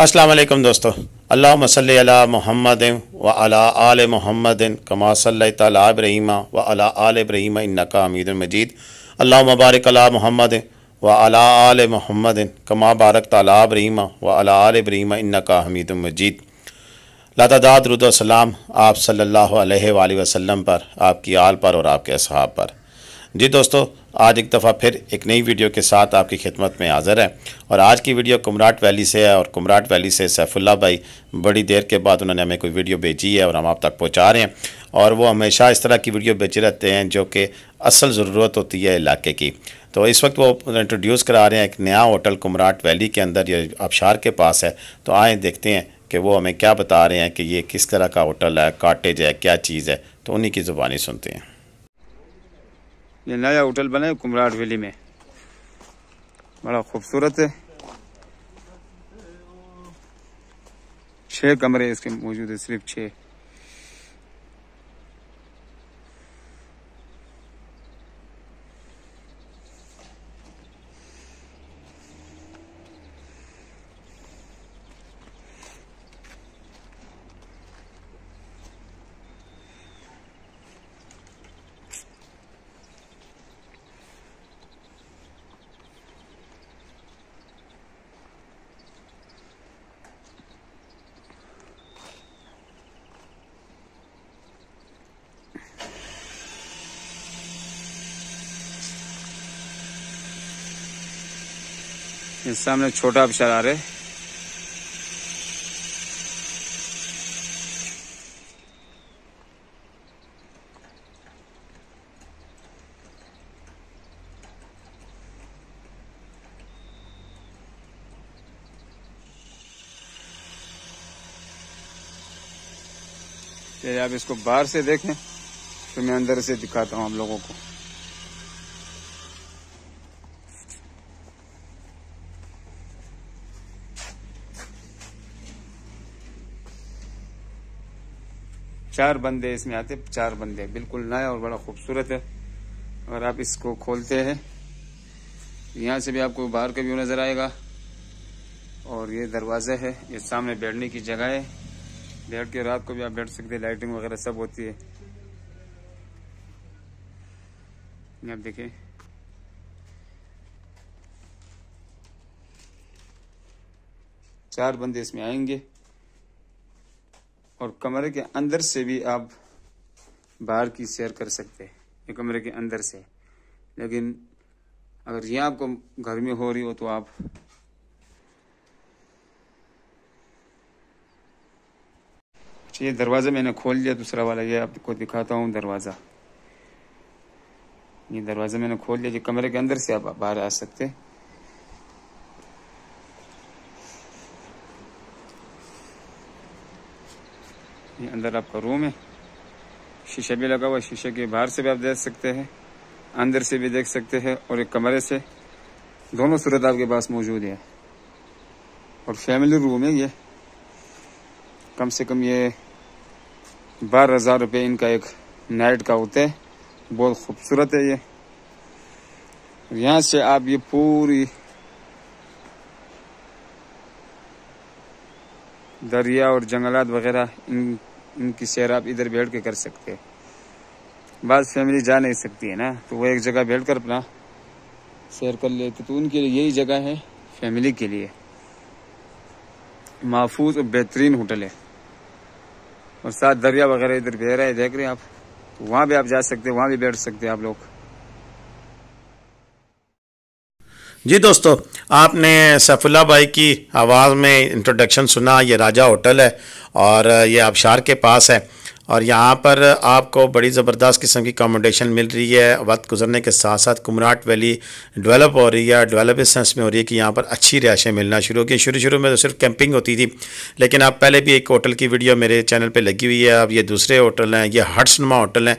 असलम दोस्तों अल्लाह अला महमद व अला आल महमद कमा सल तब्रहीमा व अला आल इब्रहीम इनका मजीद अल्लाह मुबारक अला मोहम्मद व अला आल महमद कमा बारक तब्रहीमा व अला आल इब्रहीम इनका हमीदमजीद लातदाद रुदसलाम आप सल्ला वसम पर आपकी आल पर और आपके असहाब पर जी दोस्तों आज एक दफ़ा फिर एक नई वीडियो के साथ आपकी खिदमत में हाज़िर है और आज की वीडियो कुमराट वैली से है और कुमराट वैली से सैफुल्ला भाई बड़ी देर के बाद उन्होंने हमें कोई वीडियो भेजी है और हम आप तक पहुंचा रहे हैं और वो हमेशा इस तरह की वीडियो बेचे रहते हैं जो कि असल ज़रूरत होती है इलाके की तो इस वक्त वो इंट्रोड्यूस करा रहे हैं एक नया होटल कुमराट वैली के अंदर ये आबशार के पास है तो आए देखते हैं कि वो हमें क्या बता रहे हैं कि ये किस तरह का होटल है काटेज है क्या चीज़ है तो उन्हीं की ज़ुबानी सुनते हैं ये नया होटल बना है कुमराट वैली में बड़ा खूबसूरत है छह कमरे इसके मौजूद है सिर्फ छह इस सामने छोटा अक्षर आ रहे आप इसको बाहर से देखें फिर मैं अंदर से दिखाता हूँ आप लोगों को चार बंदे इसमें आते चार बंदे बिल्कुल नया और बड़ा खूबसूरत है और आप इसको खोलते हैं यहाँ से भी आपको बाहर का व्यू नज़र आएगा और ये दरवाज़ा है ये सामने बैठने की जगह है बैठ के रात को भी आप बैठ सकते हैं लाइटिंग वगैरह सब होती है आप देखें चार बंदे इसमें आएंगे और कमरे के अंदर से भी आप बाहर की सैर कर सकते हैं ये कमरे के अंदर से लेकिन अगर ये आपको घर में हो रही हो तो आप ये दरवाज़ा मैंने खोल लिया दूसरा वाला ये आपको दिखाता हूँ दरवाज़ा ये दरवाज़ा मैंने खोल लिया जो कमरे के अंदर से आप बाहर आ सकते हैं ये अंदर आपका रूम है शीशा भी लगा हुआ है शीशे के बाहर से भी आप देख सकते हैं अंदर से भी देख सकते हैं और एक कमरे से दोनों सूरत आपके पास मौजूद है और फैमिली रूम है ये कम से कम ये बारह हज़ार रुपये इनका एक नाइट का होता है बहुत खूबसूरत है ये यहाँ से आप ये पूरी दरिया और जंगलात वगैरह इन उनकी शेयर आप इधर बैठ के कर सकते हैं बाद फैमिली जा नहीं सकती है ना तो वो एक जगह बैठ कर अपना शेयर कर लेते तो उनके लिए यही जगह है फैमिली के लिए महफूज और बेहतरीन होटल है और साथ दरिया वगैरह इधर बह रहा है देख रहे हैं आप तो वहाँ भी आप जा सकते हैं वहाँ भी बैठ सकते हैं आप लोग जी दोस्तों आपने सैफुल्ला भाई की आवाज़ में इंट्रोडक्शन सुना ये राजा होटल है और ये आबशार के पास है और यहाँ पर आपको बड़ी ज़बरदस्त किस्म की कॉमोडेशन मिल रही है वक्त गुजरने के साथ साथ कुमराट वैली डेवलप हो रही है डेवलप इस सेंस में हो रही है कि यहाँ पर अच्छी रिहायशें मिलना शुरू हो गई शुरू शुरू में तो सिर्फ कैंपिंग होती थी लेकिन आप पहले भी एक होटल की वीडियो मेरे चैनल पर लगी हुई है अब ये दूसरे होटल हैं ये हटसनुमा होटल हैं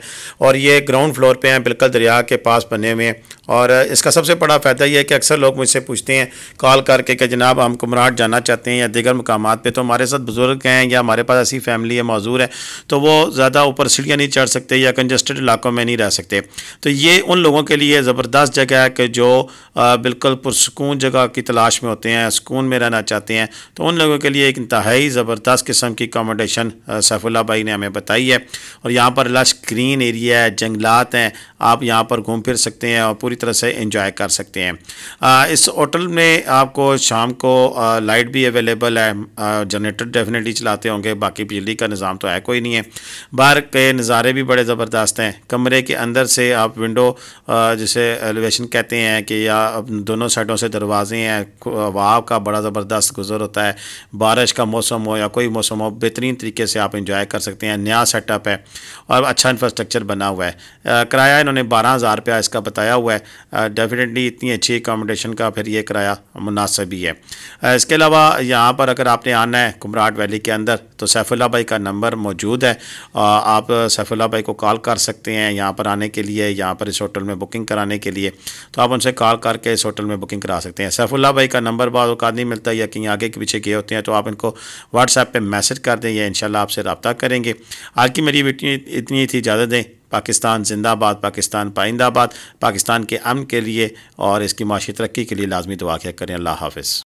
और ये ग्राउंड फ्लोर पर हैं बिल्कुल दरिया के पास बने हुए हैं और इसका सबसे बड़ा फ़ायदा यह है कि अक्सर लोग मुझसे पूछते हैं कॉल करके कि जनाब हम कुमराट जाना चाहते हैं या दिगर मकाम पर तो हमारे साथ बुज़ुर्ग हैं या हमारे पास ऐसी फैमिली है मौजूद है तो वो ज़्यादा ऊपर सीढ़ियाँ नहीं चढ़ सकते या कंजस्टेड इलाकों में नहीं रह सकते तो ये उन लोगों के लिए ज़बरदस्त जगह है कि जो बिल्कुल पुरसकून जगह की तलाश में होते हैं सुकून में रहना चाहते हैं तो उन लोगों के लिए एक इंतहाई ज़बरदस्त किस्म की अकोमोडेशन सैफुल्ला भाई ने हमें बताई है और यहाँ पर लश ग्रीन एरिया है जंगलात हैं आप यहाँ पर घूम फिर सकते हैं और पूरी तरह से इंजॉय कर सकते हैं इस होटल में आपको शाम को लाइट भी अवेलेबल है जनरेटर डेफिनेटली चलाते होंगे बाकी बिजली का निज़ाम तो है कोई नहीं है बाहर के नज़ारे भी बड़े ज़बरदस्त हैं कमरे के अंदर से आप विंडो जिसे एलिवेशन कहते हैं कि या दोनों साइडों से दरवाजे हैं हवा का बड़ा ज़बरदस्त गुजर होता है बारिश का मौसम हो या कोई मौसम हो बेहतरीन तरीके से आप इंजॉय कर सकते हैं नया सेटअप है और अच्छा इंफ्रास्ट्रक्चर बना हुआ है किराया इन्होंने बारह हज़ार रुपया इसका बताया हुआ है डेफिनेटली इतनी अच्छी एकोमोडेशन का फिर ये किराया मुनासिब ही है इसके अलावा यहाँ पर अगर आपने आना है कुमराट वैली के अंदर तो सैफुल्ला भाई का नंबर मौजूद है आप सैफुल्ला भाई को कॉल कर सकते हैं यहाँ पर आने के लिए यहाँ पर इस होटल में बुकिंग कराने के लिए तो आप उनसे कॉल करके इस होटल में बुकिंग करा सकते हैं सैफुल्ला भाई का नंबर बाद नहीं मिलता या कहीं आगे के पीछे गए होते हैं तो आप इनको व्हाट्सएप पर मैसेज कर दें या इन आपसे रबता करेंगे आज की मेरी बेटी इतनी थी इजाज़त दें पाकिस्तान जिंदाबाद पाकिस्तान पाइंदाबाद पाकिस्तान के अमन के लिए और इसकी माशी तरक्की के लिए लाजमी दुआ करें अल्लाह हाफ़